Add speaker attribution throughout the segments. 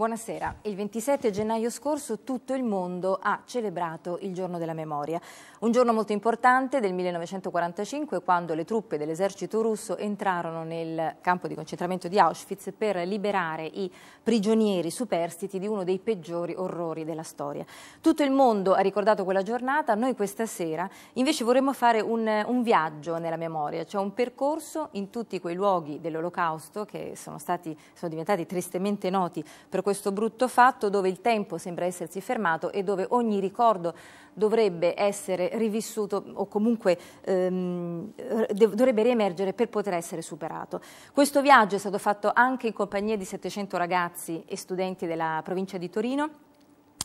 Speaker 1: Buonasera. Il 27 gennaio scorso tutto il mondo ha celebrato il giorno della memoria. Un giorno molto importante del 1945 quando le truppe dell'esercito russo entrarono nel campo di concentramento di Auschwitz per liberare i prigionieri superstiti di uno dei peggiori orrori della storia. Tutto il mondo ha ricordato quella giornata, noi questa sera invece vorremmo fare un, un viaggio nella memoria, cioè un percorso in tutti quei luoghi dell'olocausto che sono, stati, sono diventati tristemente noti per questo questo brutto fatto dove il tempo sembra essersi fermato e dove ogni ricordo dovrebbe essere rivissuto o comunque ehm, dovrebbe riemergere per poter essere superato. Questo viaggio è stato fatto anche in compagnia di 700 ragazzi e studenti della provincia di Torino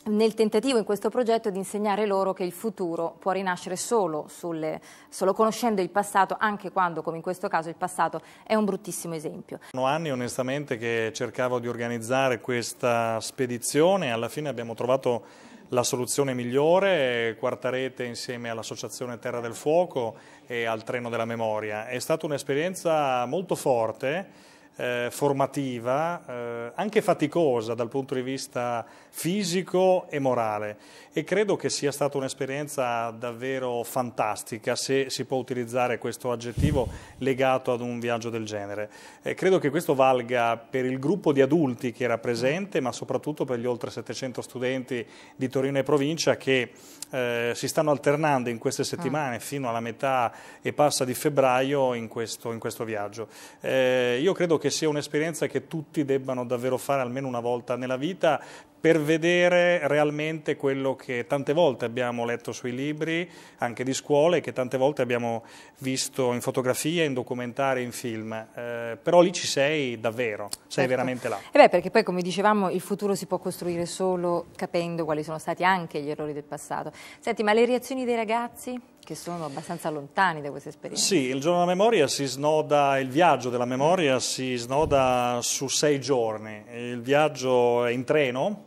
Speaker 1: nel tentativo in questo progetto di insegnare loro che il futuro può rinascere solo, sulle, solo, conoscendo il passato, anche quando, come in questo caso, il passato è un bruttissimo esempio.
Speaker 2: Sono anni onestamente che cercavo di organizzare questa spedizione, e alla fine abbiamo trovato la soluzione migliore, quarta rete insieme all'Associazione Terra del Fuoco e al Treno della Memoria. È stata un'esperienza molto forte eh, formativa, eh, anche faticosa dal punto di vista fisico e morale e credo che sia stata un'esperienza davvero fantastica se si può utilizzare questo aggettivo legato ad un viaggio del genere. Eh, credo che questo valga per il gruppo di adulti che era presente ma soprattutto per gli oltre 700 studenti di Torino e provincia che eh, si stanno alternando in queste settimane fino alla metà e passa di febbraio in questo, in questo viaggio. Eh, io credo che che sia un'esperienza che tutti debbano davvero fare almeno una volta nella vita per vedere realmente quello che tante volte abbiamo letto sui libri, anche di scuole, che tante volte abbiamo visto in fotografie, in documentari, in film. Eh, però lì ci sei davvero, sei certo. veramente là.
Speaker 1: E eh beh, perché poi, come dicevamo, il futuro si può costruire solo capendo quali sono stati anche gli errori del passato. Senti, ma le reazioni dei ragazzi? che sono abbastanza lontani da questa esperienza.
Speaker 2: Sì, il giorno della memoria si snoda, il viaggio della memoria si snoda su sei giorni. Il viaggio è in treno,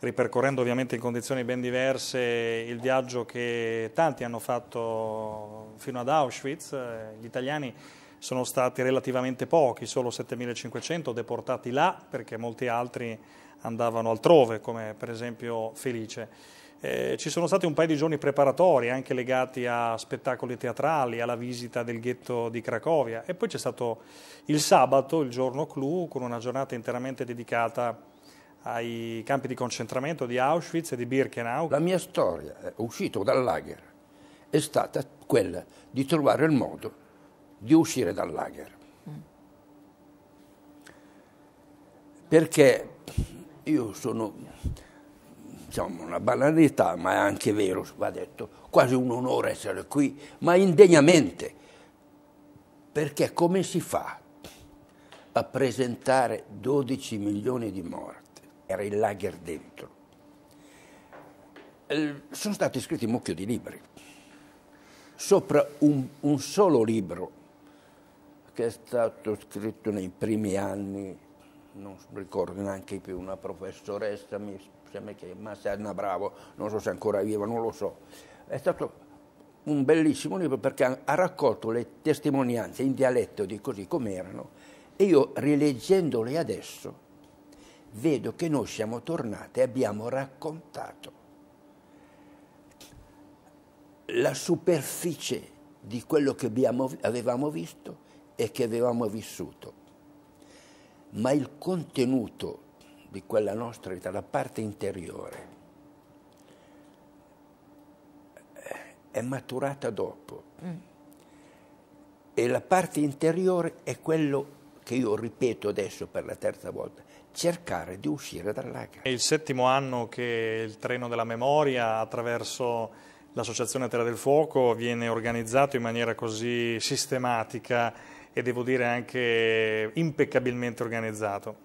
Speaker 2: ripercorrendo ovviamente in condizioni ben diverse il viaggio che tanti hanno fatto fino ad Auschwitz. Gli italiani sono stati relativamente pochi, solo 7500 deportati là perché molti altri andavano altrove, come per esempio Felice. Eh, ci sono stati un paio di giorni preparatori anche legati a spettacoli teatrali, alla visita del ghetto di Cracovia e poi c'è stato il sabato, il giorno clou, con una giornata interamente dedicata ai campi di concentramento di Auschwitz e di
Speaker 3: Birkenau. La mia storia, uscito dal lager, è stata quella di trovare il modo di uscire dal lager. Mm. Perché io sono insomma una banalità, ma è anche vero, va detto, quasi un onore essere qui, ma indegnamente, perché come si fa a presentare 12 milioni di morti? Era il lager dentro. Eh, sono stati scritti un mucchio di libri, sopra un, un solo libro che è stato scritto nei primi anni non ricordo neanche più, una professoressa mi spiega, sembra cioè, che Masserna Bravo, non so se ancora viva, non lo so, è stato un bellissimo libro perché ha raccolto le testimonianze in dialetto di così com'erano e io rileggendole adesso vedo che noi siamo tornati e abbiamo raccontato la superficie di quello che abbiamo, avevamo visto e che avevamo vissuto, ma il contenuto di quella nostra vita, la parte interiore, eh, è maturata dopo. Mm. E la parte interiore è quello che io ripeto adesso per la terza volta, cercare di uscire dall'aga.
Speaker 2: È il settimo anno che il Treno della Memoria attraverso l'Associazione Terra del Fuoco viene organizzato in maniera così sistematica e devo dire anche impeccabilmente organizzato.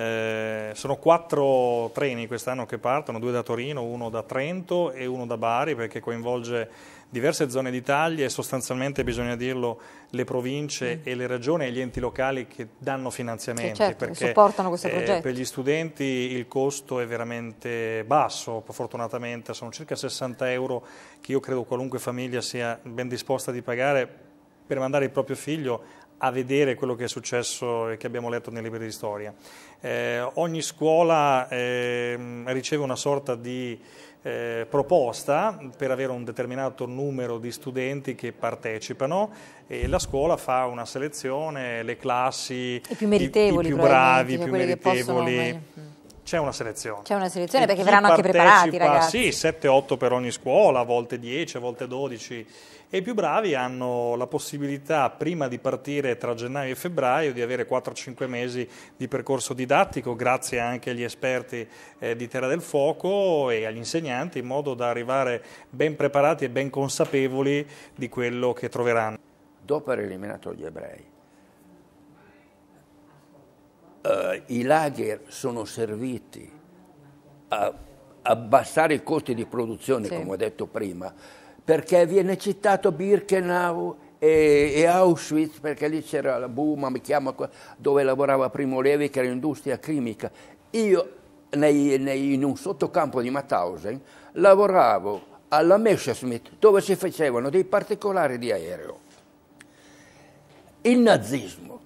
Speaker 2: Eh, sono quattro treni quest'anno che partono, due da Torino, uno da Trento e uno da Bari perché coinvolge diverse zone d'Italia e sostanzialmente bisogna dirlo le province mm. e le regioni e gli enti locali che danno finanziamenti certo, perché supportano questo progetti. Eh, per gli studenti il costo è veramente basso, fortunatamente sono circa 60 euro che io credo qualunque famiglia sia ben disposta di pagare per mandare il proprio figlio a vedere quello che è successo e che abbiamo letto nei libri di storia. Eh, ogni scuola eh, riceve una sorta di eh, proposta per avere un determinato numero di studenti che partecipano e la scuola fa una selezione, le classi, i più meritevoli, i, i più bravi, i più cioè meritevoli c'è una selezione.
Speaker 1: C'è una selezione e perché verranno anche preparati ragazzi.
Speaker 2: Sì, 7-8 per ogni scuola, a volte 10, a volte 12 e i più bravi hanno la possibilità prima di partire tra gennaio e febbraio di avere 4-5 mesi di percorso didattico grazie anche agli esperti eh, di Terra del Fuoco e agli insegnanti in modo da arrivare ben preparati e ben consapevoli di quello che troveranno.
Speaker 3: Dopo aver eliminato gli ebrei eh, i lager sono serviti a abbassare i costi di produzione, sì. come ho detto prima, perché viene citato Birkenau e, e Auschwitz, perché lì c'era la Buma, mi chiama, dove lavorava Primo Levi, che era industria chimica. Io nei, nei, in un sottocampo di Mauthausen lavoravo alla Messerschmitt, dove si facevano dei particolari di aereo. Il nazismo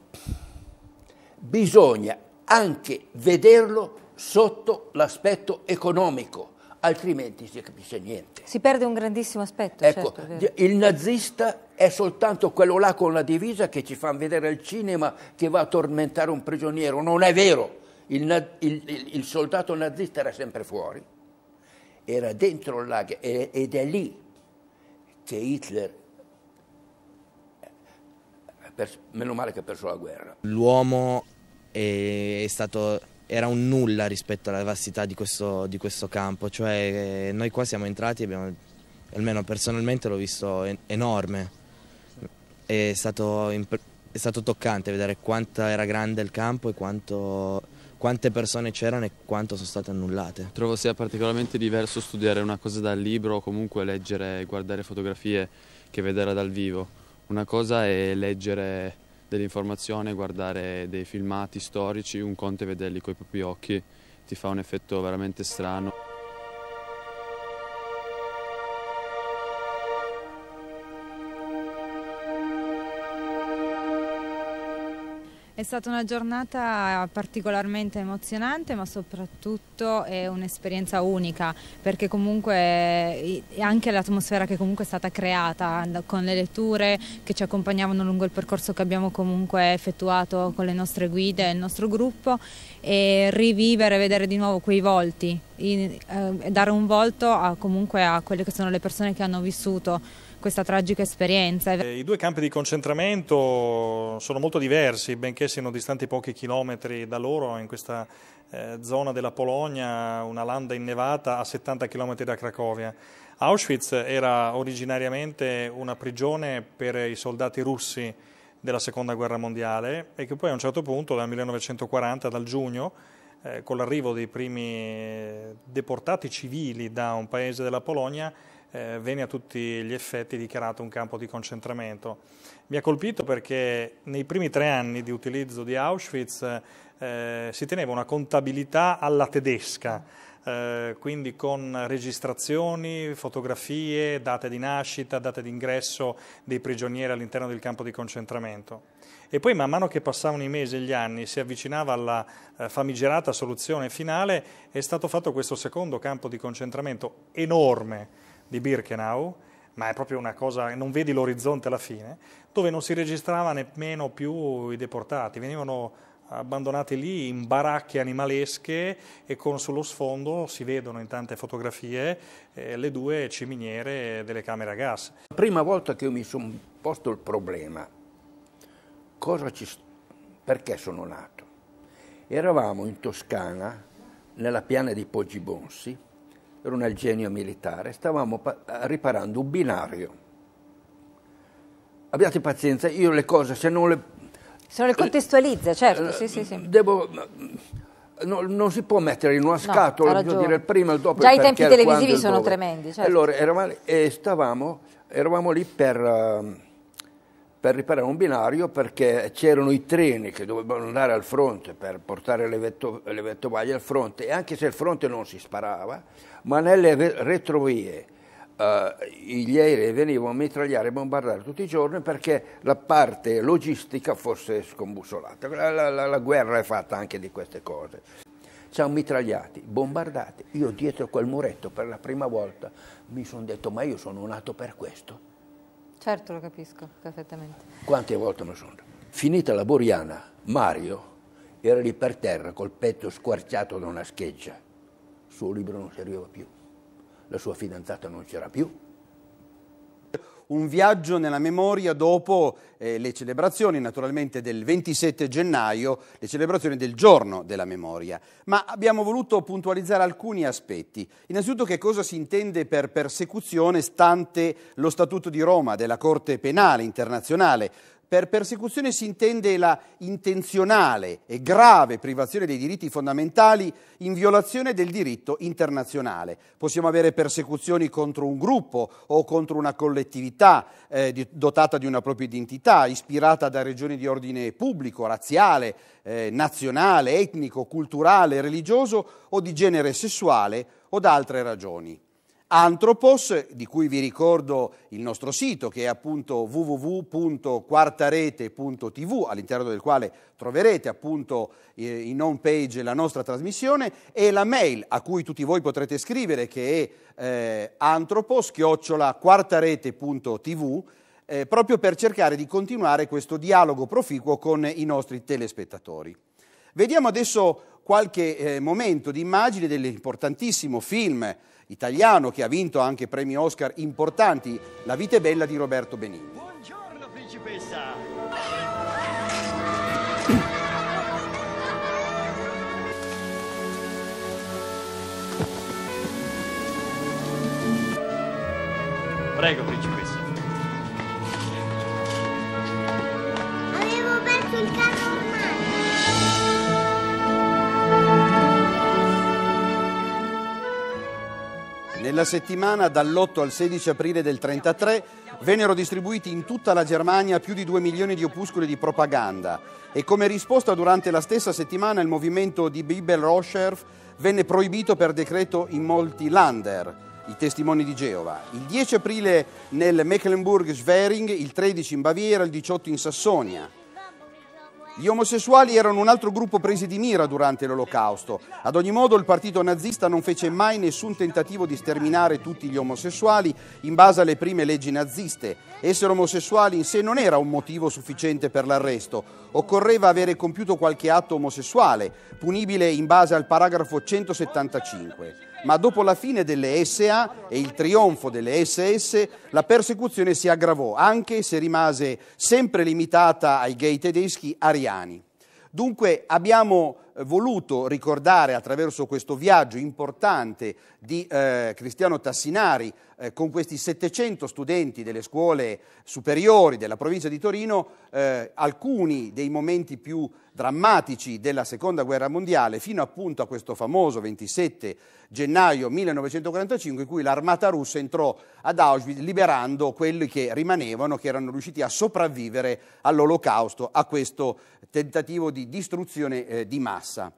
Speaker 3: bisogna anche vederlo sotto l'aspetto economico, altrimenti si capisce niente.
Speaker 1: Si perde un grandissimo aspetto. Ecco, certo,
Speaker 3: il nazista è soltanto quello là con la divisa che ci fa vedere al cinema che va a tormentare un prigioniero, non è vero. Il, il, il, il soldato nazista era sempre fuori, era dentro il lager ed è lì che Hitler eh, meno male che ha perso la guerra.
Speaker 4: L'uomo
Speaker 2: stato, era un nulla rispetto alla vastità di questo, di questo campo, cioè eh, noi qua siamo entrati e abbiamo, almeno personalmente l'ho visto enorme, è stato, è stato, toccante vedere quanto era grande il campo e quanto, quante persone c'erano e quanto sono state annullate. Trovo sia particolarmente diverso studiare una cosa dal libro o comunque leggere e guardare fotografie che vedere dal vivo. Una cosa è leggere dell'informazione, guardare dei filmati storici, un conto e vederli coi propri occhi ti fa un effetto veramente strano.
Speaker 1: stata una giornata particolarmente emozionante ma soprattutto è un'esperienza unica perché comunque è eh, anche l'atmosfera che comunque è stata creata con le letture che ci accompagnavano lungo il percorso che abbiamo comunque effettuato con le nostre guide e il nostro gruppo e rivivere, e vedere di nuovo quei volti, eh, dare un volto a, comunque a quelle che sono le persone che hanno vissuto questa tragica esperienza. Eh, I due campi
Speaker 2: di concentramento sono molto diversi, benché siano distanti pochi chilometri da loro, in questa eh, zona della Polonia, una landa innevata a 70 km da Cracovia. Auschwitz era originariamente una prigione per i soldati russi della Seconda Guerra Mondiale e che poi a un certo punto, dal 1940, dal giugno, eh, con l'arrivo dei primi deportati civili da un paese della Polonia, eh, venne a tutti gli effetti dichiarato un campo di concentramento. Mi ha colpito perché nei primi tre anni di utilizzo di Auschwitz eh, si teneva una contabilità alla tedesca. Eh, quindi con registrazioni, fotografie, date di nascita, date di ingresso dei prigionieri all'interno del campo di concentramento. E poi man mano che passavano i mesi e gli anni, si avvicinava alla eh, famigerata soluzione finale, è stato fatto questo secondo campo di concentramento enorme, di Birkenau, ma è proprio una cosa, non vedi l'orizzonte alla fine, dove non si registrava nemmeno più i deportati, venivano abbandonati lì in baracche animalesche e con sullo sfondo si vedono in tante fotografie
Speaker 3: eh, le due ciminiere delle camere a gas. La prima volta che io mi sono posto il problema, ci, perché sono nato? Eravamo in Toscana, nella piana di Poggibonsi, era un genio militare, stavamo riparando un binario. Abbiate pazienza, io le cose se non le...
Speaker 1: Se non le contestualizza, certo, sì, sì, sì. Eh, devo...
Speaker 3: No, non si può mettere in una scatola, no, bisogna dire il prima e il dopo. Già il i tempi televisivi sono tremendi. Certo. Allora, eravamo, eh, stavamo, eravamo lì per... Uh, per riparare un binario perché c'erano i treni che dovevano andare al fronte per portare le, vetto, le vettovaglie al fronte e anche se il fronte non si sparava, ma nelle retrovie eh, gli aerei venivano a mitragliare e bombardare tutti i giorni perché la parte logistica fosse scombussolata. la, la, la guerra è fatta anche di queste cose ci hanno mitragliati, bombardati. Io dietro quel muretto per la prima volta mi sono detto ma io sono nato per questo.
Speaker 1: Certo, lo capisco perfettamente.
Speaker 3: Quante volte non sono? Finita la Boriana, Mario era lì per terra col petto squarciato da una scheggia. Il suo libro non serviva più, la
Speaker 4: sua fidanzata non c'era più, un viaggio nella memoria dopo eh, le celebrazioni naturalmente del 27 gennaio, le celebrazioni del giorno della memoria, ma abbiamo voluto puntualizzare alcuni aspetti. Innanzitutto che cosa si intende per persecuzione stante lo Statuto di Roma della Corte Penale Internazionale per persecuzione si intende la intenzionale e grave privazione dei diritti fondamentali in violazione del diritto internazionale. Possiamo avere persecuzioni contro un gruppo o contro una collettività eh, dotata di una propria identità, ispirata da regioni di ordine pubblico, razziale, eh, nazionale, etnico, culturale, religioso o di genere sessuale o da altre ragioni. Antropos, di cui vi ricordo il nostro sito che è appunto www.quartarete.tv, all'interno del quale troverete appunto eh, in home page la nostra trasmissione, e la mail a cui tutti voi potrete scrivere che è eh, antropos-quartarete.tv eh, proprio per cercare di continuare questo dialogo proficuo con i nostri telespettatori. Vediamo adesso qualche eh, momento di immagine dell'importantissimo film italiano che ha vinto anche premi Oscar importanti, La vita è bella di Roberto Benigni. Buongiorno principessa!
Speaker 2: Prego principessa. Avevo perso il carro
Speaker 4: Nella settimana dall'8 al 16 aprile del 1933 vennero distribuiti in tutta la Germania più di 2 milioni di opuscoli di propaganda e come risposta durante la stessa settimana il movimento di Bibel Roscherf venne proibito per decreto in molti Lander i testimoni di Geova. Il 10 aprile nel mecklenburg schwering il 13 in Baviera, il 18 in Sassonia. Gli omosessuali erano un altro gruppo presi di mira durante l'Olocausto. Ad ogni modo il partito nazista non fece mai nessun tentativo di sterminare tutti gli omosessuali in base alle prime leggi naziste. Essere omosessuali in sé non era un motivo sufficiente per l'arresto. Occorreva avere compiuto qualche atto omosessuale, punibile in base al paragrafo 175 ma dopo la fine delle SA e il trionfo delle SS la persecuzione si aggravò, anche se rimase sempre limitata ai gay tedeschi ariani. Dunque abbiamo voluto ricordare attraverso questo viaggio importante di eh, Cristiano Tassinari eh, con questi 700 studenti delle scuole superiori della provincia di Torino, eh, alcuni dei momenti più drammatici della seconda guerra mondiale, fino appunto a questo famoso 27 gennaio 1945 in cui l'armata russa entrò ad Auschwitz liberando quelli che rimanevano, che erano riusciti a sopravvivere all'olocausto, a questo tentativo di distruzione eh, di massa.